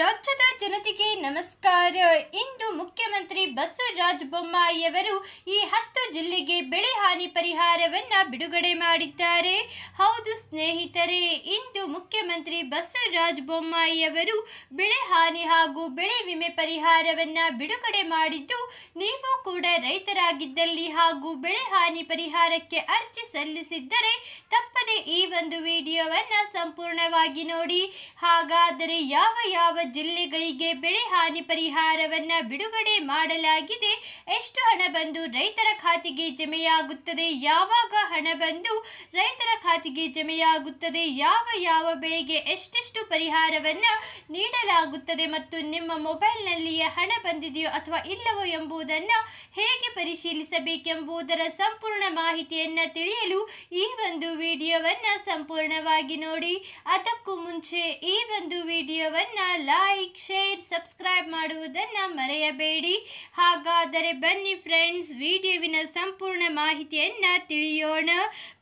ರಾಜ್ಯದ ಜನತೆಗೆ ನಮಸ್ಕಾರ ಇಂದು ಮುಖ್ಯಮಂತ್ರಿ ಬಸವರಾಜ ಬೊಮ್ಮಾಯಿಯವರು ಈ ಹತ್ತು ಜಿಲ್ಲೆಗೆ ಬೆಳೆ ಹಾನಿ ಪರಿಹಾರವನ್ನು ಬಿಡುಗಡೆ ಮಾಡಿದ್ದಾರೆ ಹೌದು ಸ್ನೇಹಿತರೆ ಇಂದು ಮುಖ್ಯಮಂತ್ರಿ ಬಸವರಾಜ ಬೊಮ್ಮಾಯಿಯವರು ಬೆಳೆ ಹಾನಿ ಹಾಗೂ ಬೆಳೆ ವಿಮೆ ಪರಿಹಾರವನ್ನು ಬಿಡುಗಡೆ ಮಾಡಿದ್ದು ನೀವು ಕೂಡ ರೈತರಾಗಿದ್ದಲ್ಲಿ ಹಾಗೂ ಬೆಳೆ ಹಾನಿ ಪರಿಹಾರಕ್ಕೆ ಅರ್ಜಿ ಸಲ್ಲಿಸಿದ್ದರೆ ತಪ್ಪದೆ ಈ ಒಂದು ವಿಡಿಯೋವನ್ನು ಸಂಪೂರ್ಣವಾಗಿ ನೋಡಿ ಹಾಗಾದರೆ ಯಾವ ಯಾವ ಜಿಲ್ಲೆಗಳಿಗೆ ಬೆಳೆ ಹಾನಿ ಪರಿಹಾರವನ್ನು ಬಿಡುಗಡೆ ಮಾಡಲಾಗಿದೆ ಎಷ್ಟು ಹಣ ಬಂದು ರೈತರ ಖಾತೆಗೆ ಜಮೆಯಾಗುತ್ತದೆ ಯಾವಾಗ ಹಣ ಬಂದು ರೈತರ ಖಾತೆಗೆ ಜಮೆಯಾಗುತ್ತದೆ ಯಾವ ಯಾವ ಬೆಳೆಗೆ ಎಷ್ಟೆಷ್ಟು ಪರಿಹಾರವನ್ನು ನೀಡಲಾಗುತ್ತದೆ ಮತ್ತು ನಿಮ್ಮ ಮೊಬೈಲ್ನಲ್ಲಿಯೇ ಹಣ ಬಂದಿದೆಯೋ ಅಥವಾ ಇಲ್ಲವೋ ಎಂಬುದನ್ನು ಹೇಗೆ ಪರಿಶೀಲಿಸಬೇಕೆಂಬುದರ ಸಂಪೂರ್ಣ ಮಾಹಿತಿಯನ್ನು ತಿಳಿಯಲು ಈ ಒಂದು ವಿಡಿಯೋವನ್ನು ಸಂಪೂರ್ಣವಾಗಿ ನೋಡಿ ಅದಕ್ಕೂ ಮುಂಚೆ ಈ ಒಂದು ವಿಡಿಯೋವನ್ನು ಲೈಕ್ ಶೇರ್ ಸಬ್ಸ್ಕ್ರೈಬ್ ಮಾಡುವುದನ್ನು ಮರೆಯಬೇಡಿ ಹಾಗಾದರೆ ಬನ್ನಿ ಫ್ರೆಂಡ್ಸ್ ವಿಡಿಯೋವಿನ ಸಂಪೂರ್ಣ ಮಾಹಿತಿಯನ್ನು ತಿಳಿಯೋಣ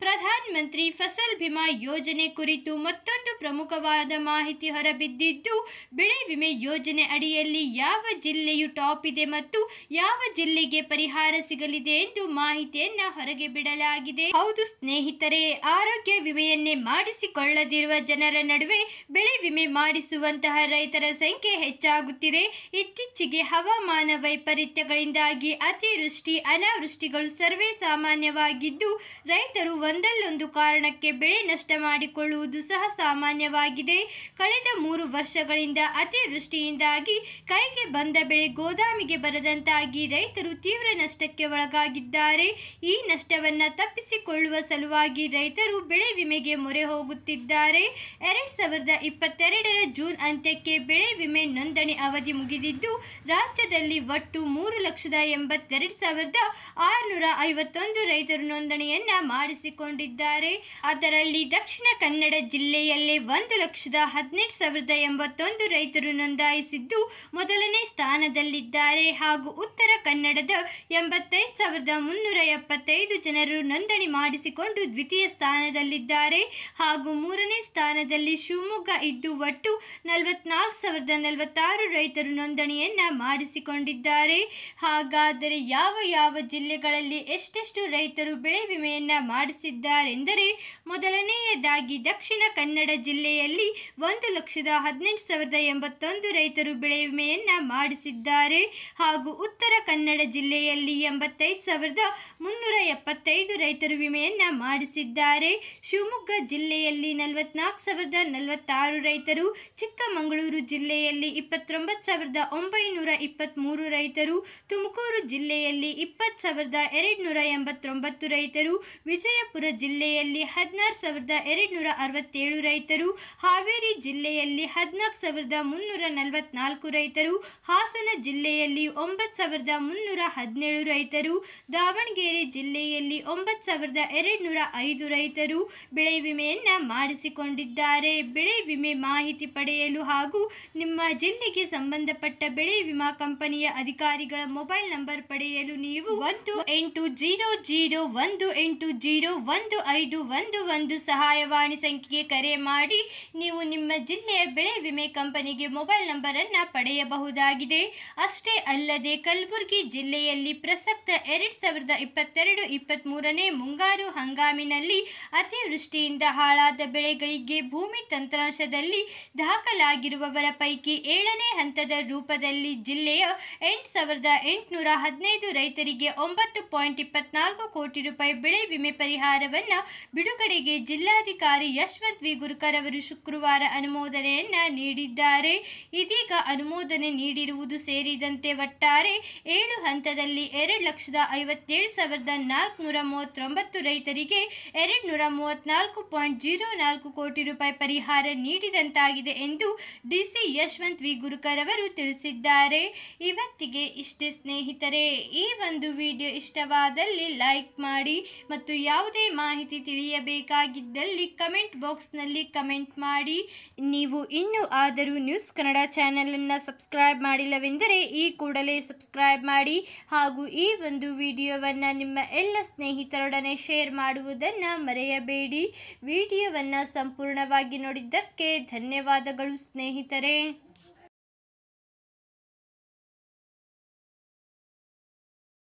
ಪ್ರಧಾನ ಮಂತ್ರಿ ಫಸಲ್ ಬಿಮಾ ಯೋಜನೆ ಕುರಿತು ಮತ್ತೊಂದು ಪ್ರಮುಖವಾದ ಮಾಹಿತಿ ಹೊರಬಿದ್ದಿದ್ದು ಬೆಳೆ ವಿಮೆ ಯೋಜನೆ ಅಡಿಯಲ್ಲಿ ಯಾವ ಜಿಲ್ಲೆಯು ಟಾಪ್ ಇದೆ ಮತ್ತು ಯಾವ ಜಿಲ್ಲೆಗೆ ಪರಿಹಾರ ಸಿಗಲಿದೆ ಎಂದು ಮಾಹಿತಿಯನ್ನ ಹೊರಗೆ ಬಿಡಲಾಗಿದೆ ಹೌದು ಸ್ನೇಹಿತರೆ ಆರೋಗ್ಯ ವಿಮೆಯನ್ನೇ ಮಾಡಿಸಿಕೊಳ್ಳದಿರುವ ಜನರ ನಡುವೆ ಬೆಳೆ ವಿಮೆ ಮಾಡಿಸುವಂತಹ ರೈತ ರೈತರ ಸಂಖ್ಯೆ ಹೆಚ್ಚಾಗುತ್ತಿದೆ ಇತ್ತೀಚೆಗೆ ಹವಾಮಾನ ವೈಪರೀತ್ಯಗಳಿಂದಾಗಿ ಅತಿವೃಷ್ಟಿ ಅನಾವೃಷ್ಟಿಗಳು ಸರ್ವೇ ಸಾಮಾನ್ಯವಾಗಿದ್ದು ರೈತರು ಒಂದಲ್ಲೊಂದು ಕಾರಣಕ್ಕೆ ಬೆಳೆ ನಷ್ಟ ಮಾಡಿಕೊಳ್ಳುವುದು ಸಹ ಸಾಮಾನ್ಯವಾಗಿದೆ ಕಳೆದ ಮೂರು ವರ್ಷಗಳಿಂದ ಅತಿವೃಷ್ಟಿಯಿಂದಾಗಿ ಕೈಗೆ ಬಂದ ಬೆಳೆ ಗೋದಾಮಿಗೆ ಬರದಂತಾಗಿ ರೈತರು ತೀವ್ರ ನಷ್ಟಕ್ಕೆ ಒಳಗಾಗಿದ್ದಾರೆ ಈ ನಷ್ಟವನ್ನು ತಪ್ಪಿಸಿಕೊಳ್ಳುವ ಸಲುವಾಗಿ ರೈತರು ಬೆಳೆ ವಿಮೆಗೆ ಮೊರೆ ಹೋಗುತ್ತಿದ್ದಾರೆ ಎರಡ್ ಸಾವಿರದ ಇಪ್ಪತ್ತೆರಡರ ಜೂನ್ ಅಂತ್ಯಕ್ಕೆ ಬೆಳೆ ವಿಮೆ ನೋಂದಣಿ ಅವಧಿ ಮುಗಿದಿದ್ದು ರಾಜ್ಯದಲ್ಲಿ ಒಟ್ಟು ಮೂರು ಲಕ್ಷದ ಎಂಬತ್ತೆರಡು ಸಾವಿರದ ಆರುನೂರ ಐವತ್ತೊಂದು ರೈತರು ನೋಂದಣಿಯನ್ನ ಮಾಡಿಸಿಕೊಂಡಿದ್ದಾರೆ ಅದರಲ್ಲಿ ದಕ್ಷಿಣ ಕನ್ನಡ ಜಿಲ್ಲೆಯಲ್ಲೇ ಒಂದು ಲಕ್ಷದ ಹದಿನೆಂಟು ಸಾವಿರದ ಎಂಬತ್ತೊಂದು ರೈತರು ನೋಂದಾಯಿಸಿದ್ದು ಮೊದಲನೇ ಸ್ಥಾನದಲ್ಲಿದ್ದಾರೆ ಹಾಗೂ ಉತ್ತರ ಕನ್ನಡದ ಎಂಬತ್ತೈದು ಸಾವಿರದ ಮುನ್ನೂರ ಎಪ್ಪತ್ತೈದು ಜನರು ನೋಂದಣಿ ಮಾಡಿಸಿಕೊಂಡು ದ್ವಿತೀಯ ಸ್ಥಾನದಲ್ಲಿದ್ದಾರೆ ಹಾಗೂ ಮೂರನೇ ಸ್ಥಾನದಲ್ಲಿ ಶಿವಮೊಗ್ಗ ಇದ್ದು ಒಟ್ಟು ನಲವತ್ನಾಲ್ಕು ಸಾವಿರದ ನಲವತ್ತಾರು ರೈತರು ನೋಂದಣಿಯನ್ನು ಮಾಡಿಸಿಕೊಂಡಿದ್ದಾರೆ ಹಾಗಾದರೆ ಯಾವ ಯಾವ ಜಿಲ್ಲೆಗಳಲ್ಲಿ ಎಷ್ಟೆಷ್ಟು ರೈತರು ಬೆಳೆ ವಿಮೆಯನ್ನು ಮಾಡಿಸಿದ್ದಾರೆಂದರೆ ಮೊದಲನೆಯದಾಗಿ ದಕ್ಷಿಣ ಕನ್ನಡ ಜಿಲ್ಲೆಯಲ್ಲಿ ಒಂದು ಲಕ್ಷದ ಹದಿನೆಂಟು ಸಾವಿರದ ಎಂಬತ್ತೊಂದು ರೈತರು ಬೆಳೆ ವಿಮೆಯನ್ನು ಮಾಡಿಸಿದ್ದಾರೆ ಹಾಗೂ ಉತ್ತರ ಕನ್ನಡ ಜಿಲ್ಲೆಯಲ್ಲಿ ಎಂಬತ್ತೈದು ಸಾವಿರದ ಮುನ್ನೂರ ಎಪ್ಪತ್ತೈದು ರೈತರು ವಿಮೆಯನ್ನು ಮಾಡಿಸಿದ್ದಾರೆ ಶಿವಮೊಗ್ಗ ಜಿಲ್ಲೆಯಲ್ಲಿ ನಲವತ್ನಾಲ್ಕು ಸಾವಿರದ ನಲವತ್ತಾರು ರೈತರು ಚಿಕ್ಕಮಗಳೂರು ಜಿಲ್ಲೆಯಲ್ಲಿ ಇಪ್ಪತ್ತೊಂಬತ್ತು ಸಾವಿರದ ಒಂಬೈನೂರ ಇಪ್ಪತ್ತ್ಮೂರು ರೈತರು ತುಮಕೂರು ಜಿಲ್ಲೆಯಲ್ಲಿ ಇಪ್ಪತ್ತು ಸಾವಿರದ ಎರಡುನೂರ ಎಂಬತ್ತೊಂಬತ್ತು ರೈತರು ವಿಜಯಪುರ ಜಿಲ್ಲೆಯಲ್ಲಿ ಹದಿನಾರು ಸಾವಿರದ ಎರಡುನೂರ ಅರವತ್ತೇಳು ರೈತರು ಹಾವೇರಿ ಜಿಲ್ಲೆಯಲ್ಲಿ ಹದಿನಾಲ್ಕು ಸಾವಿರದ ಮುನ್ನೂರ ನಲವತ್ನಾಲ್ಕು ರೈತರು ಹಾಸನ ಜಿಲ್ಲೆಯಲ್ಲಿ ಒಂಬತ್ತು ಸಾವಿರದ ಮುನ್ನೂರ ಹದಿನೇಳು ರೈತರು ದಾವಣಗೆರೆ ಜಿಲ್ಲೆಯಲ್ಲಿ ಒಂಬತ್ತು ಸಾವಿರದ ಎರಡುನೂರ ಐದು ರೈತರು ಬೆಳೆ ವಿಮೆಯನ್ನು ಮಾಡಿಸಿಕೊಂಡಿದ್ದಾರೆ ಬೆಳೆ ವಿಮೆ ಮಾಹಿತಿ ಪಡೆಯಲು ಹಾಗೂ ನಿಮ್ಮ ಜಿಲ್ಲೆಗೆ ಸಂಬಂಧಪಟ್ಟ ಬೆಳೆ ವಿಮಾ ಕಂಪನಿಯ ಅಧಿಕಾರಿಗಳ ಮೊಬೈಲ್ ನಂಬರ್ ಪಡೆಯಲು ನೀವು ಒಂದು ಎಂಟು ಜೀರೋ ಜೀರೋ ಒಂದು ಎಂಟು ಜೀರೋ ಒಂದು ಐದು ಒಂದು ಒಂದು ಸಹಾಯವಾಣಿ ಸಂಖ್ಯೆಗೆ ಕರೆ ಮಾಡಿ ನೀವು ನಿಮ್ಮ ಜಿಲ್ಲೆಯ ಬೆಳೆ ವಿಮೆ ಕಂಪನಿಗೆ ಮೊಬೈಲ್ ನಂಬರನ್ನು ಪಡೆಯಬಹುದಾಗಿದೆ ಅಷ್ಟೇ ಅಲ್ಲದೆ ಕಲಬುರಗಿ ಜಿಲ್ಲೆಯಲ್ಲಿ ಪ್ರಸಕ್ತ ಎರಡ್ ಸಾವಿರದ ಇಪ್ಪತ್ತೆರಡು ಇಪ್ಪತ್ತ್ ಮೂರನೇ ಮುಂಗಾರು ಹಂಗಾಮಿನಲ್ಲಿ ಅತಿವೃಷ್ಟಿಯಿಂದ ಹಾಳಾದ ಬೆಳೆಗಳಿಗೆ ಭೂಮಿ ತಂತ್ರಾಂಶದಲ್ಲಿ ದಾಖಲಾಗಿರುವ ಅವರ ಪೈಕಿ ಏಳನೇ ಹಂತದ ರೂಪದಲ್ಲಿ ಜಿಲ್ಲೆಯ ಎಂಟು ಸಾವಿರದ ಎಂಟುನೂರ ಹದಿನೈದು ರೈತರಿಗೆ ಒಂಬತ್ತು ಪಾಯಿಂಟ್ ಇಪ್ಪತ್ನಾಲ್ಕು ಕೋಟಿ ರೂಪಾಯಿ ಬೆಳೆ ವಿಮೆ ಪರಿಹಾರವನ್ನು ಬಿಡುಗಡೆಗೆ ಜಿಲ್ಲಾಧಿಕಾರಿ ಯಶವಂತ್ ವಿ ಗುರ್ಕರ್ ಅವರು ಶುಕ್ರವಾರ ಅನುಮೋದನೆಯನ್ನು ನೀಡಿದ್ದಾರೆ ಇದೀಗ ಅನುಮೋದನೆ ನೀಡಿರುವುದು ಸೇರಿದಂತೆ ಒಟ್ಟಾರೆ ಏಳು ಹಂತದಲ್ಲಿ ಎರಡು ಲಕ್ಷದ ಐವತ್ತೇಳು ಸಾವಿರದ ನಾಲ್ಕುನೂರ ಮೂವತ್ತೊಂಬತ್ತು ರೈತರಿಗೆ ಎರಡು ನೂರ ಮೂವತ್ತ್ ನಾಲ್ಕು ಪಾಯಿಂಟ್ ಜೀರೋ ನಾಲ್ಕು ಕೋಟಿ ರೂಪಾಯಿ ಪರಿಹಾರ ನೀಡಿದಂತಾಗಿದೆ ಎಂದು D C Yashwant V Gurukar ಅವರು ತಿಳಿಸಿದ್ದಾರೆ ಇವತ್ತಿಗೆ ಇಷ್ಟೇ ಸ್ನೇಹಿತರೆ ಈ ಒಂದು ವಿಡಿಯೋ ಇಷ್ಟವಾದಲ್ಲಿ ಲೈಕ್ ಮಾಡಿ ಮತ್ತು ಯಾವುದೇ ಮಾಹಿತಿ ತಿಳಿಯಬೇಕಾಗಿದ್ದಲ್ಲಿ ಕಮೆಂಟ್ ಬಾಕ್ಸ್ನಲ್ಲಿ ಕಮೆಂಟ್ ಮಾಡಿ ನೀವು ಇನ್ನೂ ಆದರೂ ನ್ಯೂಸ್ ಕನ್ನಡ ಚಾನೆಲ್ ಅನ್ನು ಸಬ್ಸ್ಕ್ರೈಬ್ ಮಾಡಿಲ್ಲವೆಂದರೆ ಈ ಕೂಡಲೇ ಸಬ್ಸ್ಕ್ರೈಬ್ ಮಾಡಿ ಹಾಗೂ ಈ ಒಂದು ವಿಡಿಯೋವನ್ನು ನಿಮ್ಮ ಎಲ್ಲ ಸ್ನೇಹಿತರೊಡನೆ ಶೇರ್ ಮಾಡುವುದನ್ನು ಮರೆಯಬೇಡಿ ವಿಡಿಯೋವನ್ನು ಸಂಪೂರ್ಣವಾಗಿ ನೋಡಿದ್ದಕ್ಕೆ ಧನ್ಯವಾದಗಳು ಸ್ನೇಹಿತರೆ seré